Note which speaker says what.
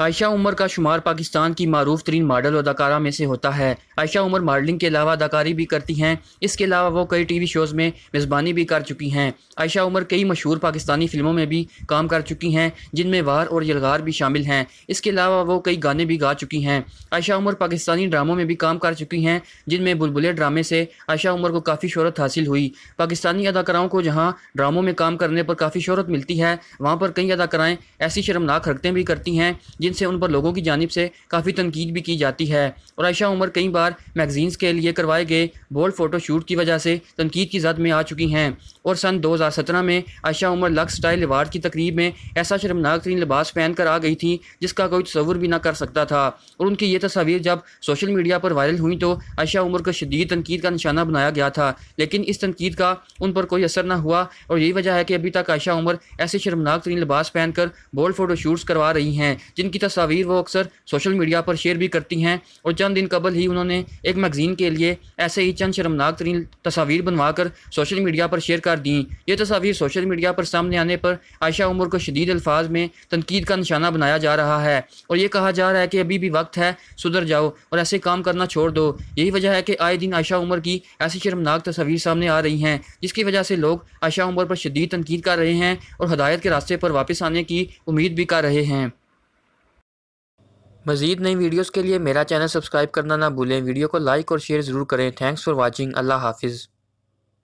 Speaker 1: आयशा उमर का शुमार पाकिस्तान की मरूफ तरीन मॉडल अदाकारा में से होता है आयशा उमर मॉडलिंग के अलावा अदाकारी भी करती हैं इसके अलावा वो कई टी वी शोज़ में मेज़बानी भी कर चुकी हैं आयशा उमर कई मशहूर पाकिस्तानी फ़िल्मों में भी काम कर चुकी हैं जिनमें वार और यलगार भी शामिल हैं इसके अलावा वो कई गाने भी गा चुकी हैं आयशा उमर पाकिस्तानी ड्रामों में भी काम कर चुकी हैं जिनमें बुलबुले ड्रामे से आयशा उमर को काफ़ी शहरत हासिल हुई पाकिस्तानी अदाकाराओं को जहाँ ड्रामों में काम करने पर काफ़ी शहरत मिलती है वहाँ पर कई अदाकाराएँ ऐसी शर्मनाक हरकतें भी करती हैं जिनसे उन पर लोगों की जानब से काफ़ी तनकीद भी की जाती है और आयशा उमर कई बार मैगजीन्स के लिए करवाए गए बोल्ड फ़ोटोशूट की वजह से तनकीद की जद में आ चुकी हैं और सन दो हज़ार सत्रह में Ayesha Umar Lux style reward की तकरीब में ऐसा शर्मनाक तरीन लिबास पहन कर आ गई थी जिसका कोई तस्वुर भी ना कर सकता था और उनकी ये तस्वीर जब सोशल मीडिया पर वायरल हुई तो आयशा उमर को शदीद तनकीद का निशाना बनाया गया था लेकिन इस तनकीद का उन पर कोई असर ना हुआ और यही वजह है कि अभी तक आयशा उमर ऐसे शर्मनाक तरीन लिबास पहनकर बोल्ड फ़ोटोशूट्स करवा रही हैं जिनकी उनकी तस्वीर वो अक्सर सोशल मीडिया पर शेयर भी करती हैं और चंद दिन कबल ही उन्होंने एक मैगज़ीन के लिए ऐसे ही चंद शर्मनाक तरीन तस्वीर बनवा कर सोशल मीडिया पर शेयर कर दी ये तस्वीर सोशल मीडिया पर सामने आने पर आयशा उमर को शदीद अल्फाज में तनकीद का निशाना बनाया जा रहा है और ये कहा जा रहा है कि अभी भी वक्त है सुधर जाओ और ऐसे काम करना छोड़ दो यही वजह है कि आए दिन आयशा उमर की ऐसी शर्मनाक तस्वीर सामने आ रही हैं जिसकी वजह से लोग आयशा उमर पर शदीद तनकीद कर रहे हैं और हदायत के रास्ते पर वापस आने की उम्मीद भी कर रहे हैं मजीद नई वीडियोज़ के लिए मेरा चैनल सब्सक्राइब करना ना भूलें वीडियो को लाइक और शेयर ज़रूर करें थैंक्स फॉर वॉचिंग अल्लाह हाफिज़